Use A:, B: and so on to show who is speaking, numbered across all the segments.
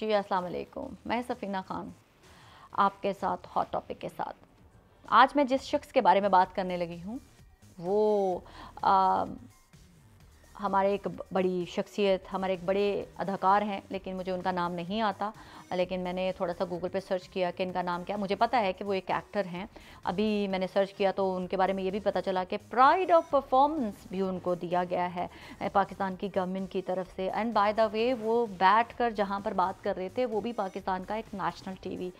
A: जी अस्सलाम वालेकुम मैं सफ़ीना ख़ान आपके साथ हॉट टॉपिक के साथ आज मैं जिस शख्स के बारे में बात करने लगी हूँ वो आ, हमारे एक बड़ी शख्सियत हमारे एक बड़े अदाकार हैं लेकिन मुझे उनका नाम नहीं आता लेकिन मैंने थोड़ा सा गूगल पे सर्च किया कि इनका नाम क्या मुझे पता है कि वो एक एक्टर हैं अभी मैंने सर्च किया तो उनके बारे में ये भी पता चला कि प्राइड ऑफ परफॉर्मेंस भी उनको दिया गया है पाकिस्तान की गवर्नमेंट की तरफ से एंड बाय द वे वो बैठ कर जहाँ पर बात कर रहे थे वो भी पाकिस्तान का एक नेशनल टी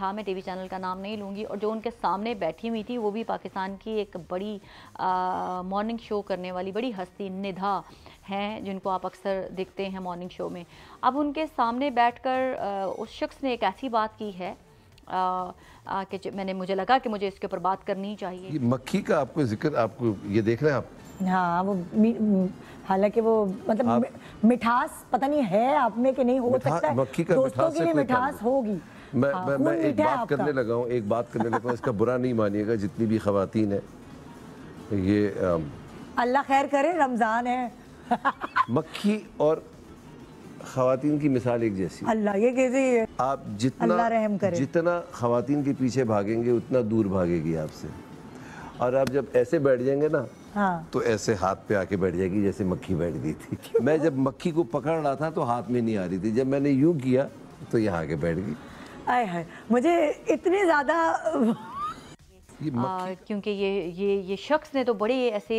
A: था मैं टी चैनल का नाम नहीं लूँगी और जो उनके सामने बैठी हुई थी वो भी पाकिस्तान की एक बड़ी मॉर्निंग शो करने वाली बड़ी हस्ती निधा हैं जिनको आप अक्सर देखते हैं मॉर्निंग शो में अब उनके सामने बैठकर उस शख्स ने एक ऐसी बात की है आ, आ, कि मैंने मुझे लगा कि मुझे इसके ऊपर बात करनी चाहिए मक्खी का आपको जिक्र आपको ये देख रहे हैं आप हाँ वो हालांकि वो मतलब मिठास पता नहीं है आप में कि नहीं हो सकता है मक्खी का मिठास के लिए मिठास होगी मैं हाँ, मैं, मैं एक बात करने लगा हूँ एक बात करने लगा इसका बुरा नहीं मानिएगा जितनी भी खातन है ये अल्लाह खैर करे रमज़ान है मक्खी और खातन की मिसाल एक जैसी अल्लाह ये कैसे है आप जितना रहम करें। जितना खातन के पीछे भागेंगे उतना दूर भागेगी आपसे और आप जब ऐसे बैठ जाएंगे ना हाँ। तो ऐसे हाथ पे आके बैठ जाएगी जैसे मक्खी बैठ गई थी मैं जब मक्खी को पकड़ रहा था तो हाथ में नहीं आ रही थी जब मैंने यूं किया तो यहाँ आके बैठ गई आये हाय मुझे इतने ज़्यादा क्योंकि ये ये ये शख्स ने तो बड़े ऐसे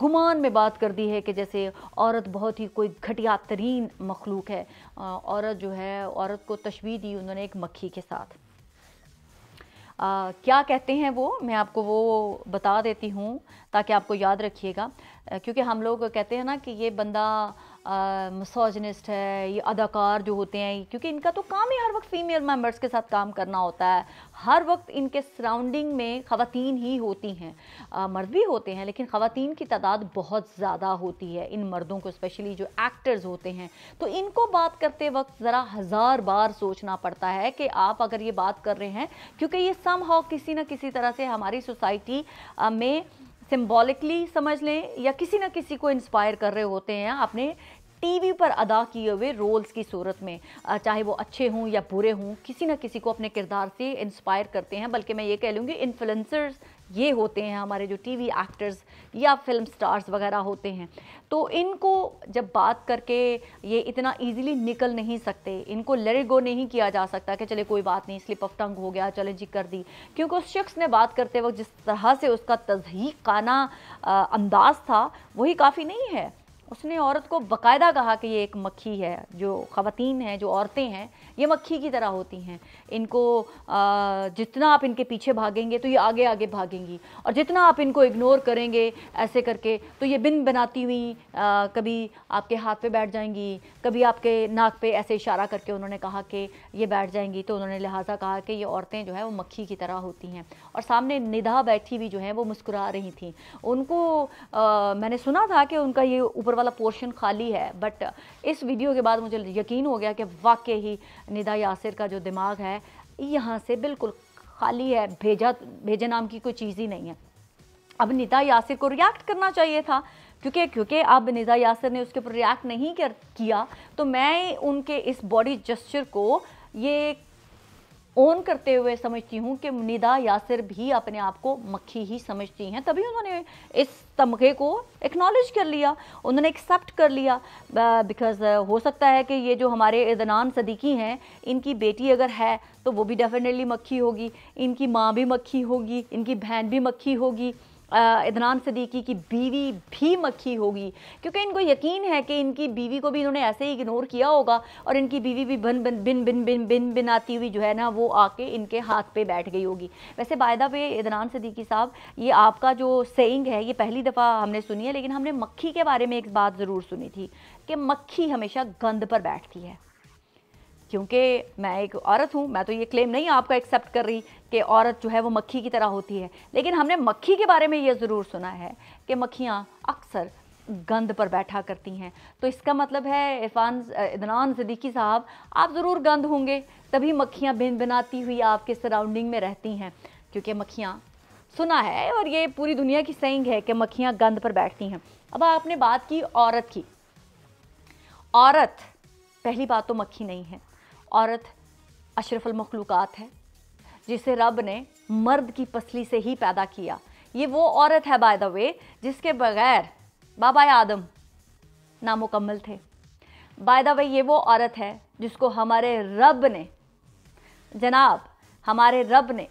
A: गुमान में बात कर दी है कि जैसे औरत बहुत ही कोई घटिया तरीन मखलूक है औरत जो है औरत को तशबी दी उन्होंने एक मक्खी के साथ आ, क्या कहते हैं वो मैं आपको वो बता देती हूँ ताकि आपको याद रखिएगा क्योंकि हम लोग कहते हैं ना कि ये बंदा मसोजनिस्ट है ये अदाकार जो होते हैं क्योंकि इनका तो काम ही हर वक्त फ़ीमेल मेम्बर्स के साथ काम करना होता है हर वक्त इनके सराउंडिंग में ख़वान ही होती हैं मर्द भी होते हैं लेकिन ख़ातन की तादाद बहुत ज़्यादा होती है इन मर्दों को स्पेशली जो एक्टर्स होते हैं तो इनको बात करते वक्त ज़रा हज़ार बार सोचना पड़ता है कि आप अगर ये बात कर रहे हैं क्योंकि ये सम हाउ किसी न किसी तरह से हमारी सोसाइटी में सिम्बॉलिकली समझ लें या किसी ना किसी को इंस्पायर कर रहे होते हैं अपने टीवी पर अदा किए हुए रोल्स की सूरत में चाहे वो अच्छे हों या बुरे हों किसी ना किसी को अपने किरदार से इंस्पायर करते हैं बल्कि मैं ये कह लूँगी इन्फ्लुंसर्स ये होते हैं हमारे जो टीवी एक्टर्स या फिल्म स्टार्स वगैरह होते हैं तो इनको जब बात करके ये इतना इजीली निकल नहीं सकते इनको लेट गो नहीं किया जा सकता कि चले कोई बात नहीं स्लिप ऑफ टंग हो गया चले जी कर दी क्योंकि उस शख्स ने बात करते वक्त जिस तरह से उसका तजहीकाना अंदाज था वही काफ़ी नहीं है उसने औरत को बकायदा कहा कि ये एक मक्खी है जो ख़वातीन हैं जो औरतें हैं ये मक्खी की तरह होती हैं इनको जितना आप इनके पीछे भागेंगे तो ये आगे आगे भागेंगी और जितना आप इनको इग्नोर करेंगे ऐसे करके तो ये बिन बनाती हुई कभी आपके हाथ पे बैठ जाएंगी कभी आपके नाक पे ऐसे इशारा करके उन्होंने कहा कि ये बैठ जाएंगी तो उन्होंने लिहाजा कहा कि ये औरतें जो है वो मक्खी की तरह होती हैं और सामने निधा बैठी हुई जो है वो मुस्कुरा रही थी उनको आ, मैंने सुना था कि उनका ये ऊपर वाला पोर्शन खाली है बट इस वीडियो के बाद मुझे यकीन हो गया कि वाकई ही निदा यासिर का जो दिमाग है यहाँ से बिल्कुल खाली है भेजा भेजे नाम की कोई चीज़ ही नहीं है अब निदा यासिर को रिएक्ट करना चाहिए था क्योंकि क्योंकि अब निदा यासिर ने उसके ऊपर रिएक्ट नहीं कर किया तो मैं उनके इस बॉडी जस्चर को ये ओन करते हुए समझती हूँ कि निदा यासिर भी अपने आप को मक्खी ही समझती हैं तभी उन्होंने इस तमगे को एक्नॉलेज कर लिया उन्होंने एक्सेप्ट कर लिया बिकॉज हो सकता है कि ये जो हमारे इदनान सदीकी हैं इनकी बेटी अगर है तो वो भी डेफिनेटली मक्खी होगी इनकी माँ भी मक्खी होगी इनकी बहन भी मक्खी होगी इदनान सदीकी की बीवी भी मक्खी होगी क्योंकि इनको यकीन है कि इनकी बीवी को भी इन्होंने ऐसे ही इग्नोर किया होगा और इनकी बीवी भी बन बन बिन बिन बिन बिन बिन आती हुई जो है ना वो आके इनके हाथ पे बैठ गई होगी वैसे बायदा पे इदनान सदीकी साहब ये आपका जो सेइंग है ये पहली दफ़ा हमने सुनी है लेकिन हमने मक्खी के बारे में एक बात ज़रूर सुनी थी कि मक्खी हमेशा गंद पर बैठती है क्योंकि मैं एक औरत हूँ मैं तो ये क्लेम नहीं आपका एक्सेप्ट कर रही कि औरत जो है वो मक्खी की तरह होती है लेकिन हमने मक्खी के बारे में ये ज़रूर सुना है कि मक्खियाँ अक्सर गंद पर बैठा करती हैं तो इसका मतलब है इरफान इदनान सदीकी साहब आप ज़रूर गंद होंगे तभी मक्खियाँ भिन भिनाती हुई आपके सराउंडिंग में रहती हैं क्योंकि मक्खियाँ सुना है और ये पूरी दुनिया की सेंग है कि मक्खियाँ गंद पर बैठती हैं अब आपने बात की औरत की औरत पहली बात तो मक्खी नहीं है औरत अशरफुल मखलूक़ात है जिसे रब ने मर्द की पसली से ही पैदा किया ये वो औरत है बाय द वे जिसके बगैर बाबा आदम नामुकम्मल थे बाय द वे ये वो औरत है जिसको हमारे रब ने जनाब हमारे रब ने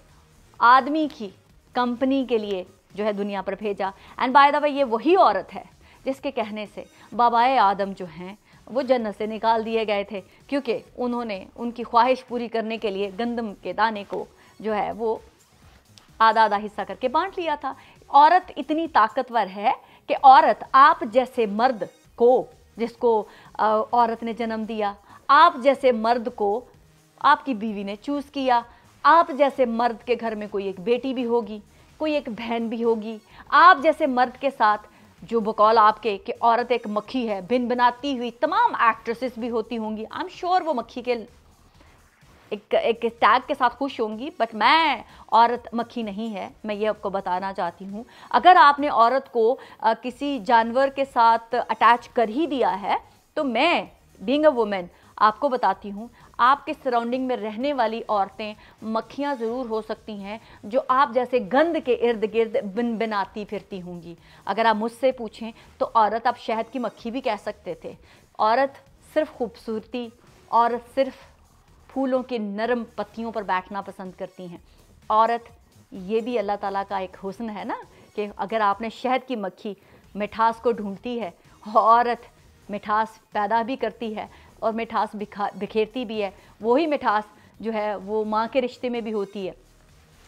A: आदमी की कंपनी के लिए जो है दुनिया पर भेजा एंड बाय द वे ये वही औरत है जिसके कहने से बाबा आदम जो हैं वो जन्नत से निकाल दिए गए थे क्योंकि उन्होंने उनकी ख्वाहिश पूरी करने के लिए गंदम के दाने को जो है वो आधा आधा हिस्सा करके बांट लिया था औरत इतनी ताकतवर है कि औरत आप जैसे मर्द को जिसको औरत ने जन्म दिया आप जैसे मर्द को आपकी बीवी ने चूज़ किया आप जैसे मर्द के घर में कोई एक बेटी भी होगी कोई एक बहन भी होगी आप जैसे मर्द के साथ जो बकौल आपके कि औरत एक मक्खी है भिन बनाती हुई तमाम एक्ट्रेसेस भी होती होंगी आई एम श्योर वो मक्खी के एक एक टैग के साथ खुश होंगी बट मैं औरत मक्खी नहीं है मैं ये आपको बताना चाहती हूँ अगर आपने औरत को आ, किसी जानवर के साथ अटैच कर ही दिया है तो मैं बींग अ वुमेन आपको बताती हूँ आपके सराउंडिंग में रहने वाली औरतें मक्खियाँ ज़रूर हो सकती हैं जो आप जैसे गंद के इर्द गिर्द बिन बिन आती फिरती होंगी अगर आप मुझसे पूछें तो औरत आप शहद की मक्खी भी कह सकते थे औरत सिर्फ खूबसूरती औरत सिर्फ फूलों के नरम पत्तियों पर बैठना पसंद करती हैं औरत ये भी अल्लाह ताला का एक हुस्न है ना कि अगर आपने शहद की मक्खी मिठास को ढूंढती है औरत मिठास पैदा भी करती है और मिठास बिखेरती भी है वही मिठास जो है वो माँ के रिश्ते में भी होती है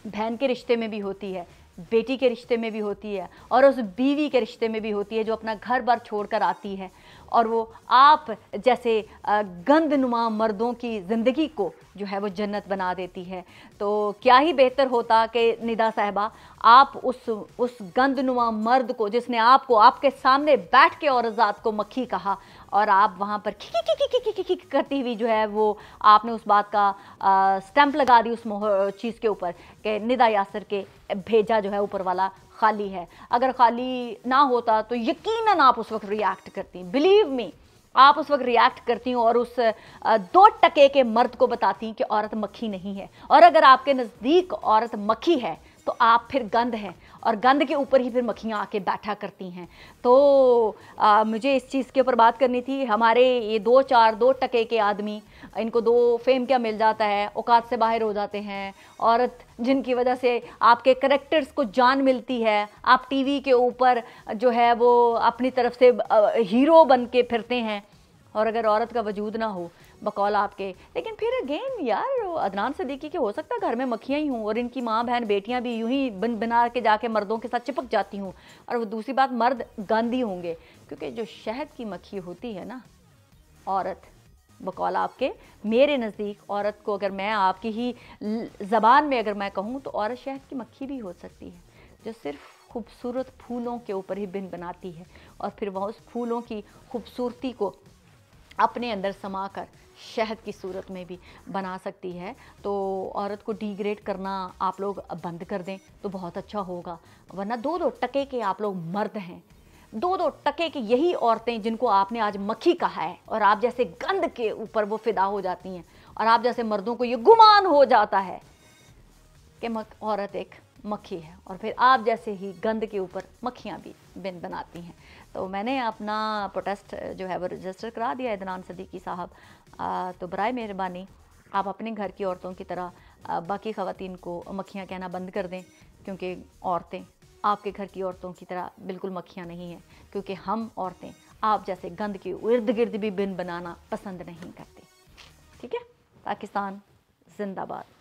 A: बहन के रिश्ते में भी होती है बेटी के रिश्ते में भी होती है और उस बीवी के रिश्ते में भी होती है जो अपना घर बार छोड़कर आती है और वो आप जैसे गंदनुमा मर्दों की ज़िंदगी को जो है वो जन्नत बना देती है तो क्या ही बेहतर होता कि निदा साहबा आप उस उस गंदनुमा मर्द को जिसने आपको आपके सामने बैठ के और ज़ात को मक्खी कहा और आप वहाँ पर खिकी खिकी खिकी खिकी करती हुई जो है वो आपने उस बात का स्टैंप लगा दी उस चीज़ के ऊपर कि निदा यासर के भेजा जो है ऊपर वाला खाली है अगर खाली ना होता तो यकीनन आप उस वक्त रिएक्ट करती बिलीव मी आप उस वक्त रिएक्ट करती हूँ और उस दो टके के मर्द को बताती हैं कि औरत मक्खी नहीं है और अगर आपके नज़दीक औरत मक्खी है तो आप फिर गंद हैं और गंद के ऊपर ही फिर मक्खियाँ आके बैठा करती हैं तो आ, मुझे इस चीज़ के ऊपर बात करनी थी हमारे ये दो चार दो टके के आदमी इनको दो फेम क्या मिल जाता है औकात से बाहर हो जाते हैं औरत जिनकी वजह से आपके करेक्टर्स को जान मिलती है आप टीवी के ऊपर जो है वो अपनी तरफ से हीरो बन के फिरते हैं और अगर औरत का वजूद ना हो बकौल आपके लेकिन फिर अगेन यार अदनान सदीकी के हो सकता है घर में मक्खियाँ ही हूँ और इनकी माँ बहन बेटियाँ भी यूँ ही बन बना के जाके मर्दों के साथ चिपक जाती हूँ और वो दूसरी बात मर्द गांधी होंगे क्योंकि जो शहद की मक्खी होती है ना औरत बकौल आपके मेरे नज़दीक औरत को अगर मैं आपकी ही ज़बान में अगर मैं कहूँ तो औरत शहद की मक्खी भी हो सकती है जो सिर्फ खूबसूरत फूलों के ऊपर ही बिन बनाती है और फिर वह उस फूलों की खूबसूरती को अपने अंदर समा कर शहद की सूरत में भी बना सकती है तो औरत को डिग्रेड करना आप लोग बंद कर दें तो बहुत अच्छा होगा वरना दो दो टके के आप लोग मर्द हैं दो दो टके के यही औरतें जिनको आपने आज मक्खी कहा है और आप जैसे गंद के ऊपर वो फिदा हो जाती हैं और आप जैसे मर्दों को ये गुमान हो जाता है कि मक औरत एक मक्खी है और फिर आप जैसे ही गंद के ऊपर मक्खियाँ भी बिन बनाती हैं तो मैंने अपना प्रोटेस्ट जो है वो रजिस्टर करा दिया इदनान सदीकी साहब तो बरए मेहरबानी आप अपने घर की औरतों की तरह बाकी ख़वान को मक्खियाँ कहना बंद कर दें क्योंकि औरतें आपके घर की औरतों की तरह बिल्कुल मक्खियाँ नहीं हैं क्योंकि हम औरतें आप जैसे गंद के इर्द गिर्द भी बिन बनाना पसंद नहीं करते ठीक है पाकिस्तान जिंदाबाद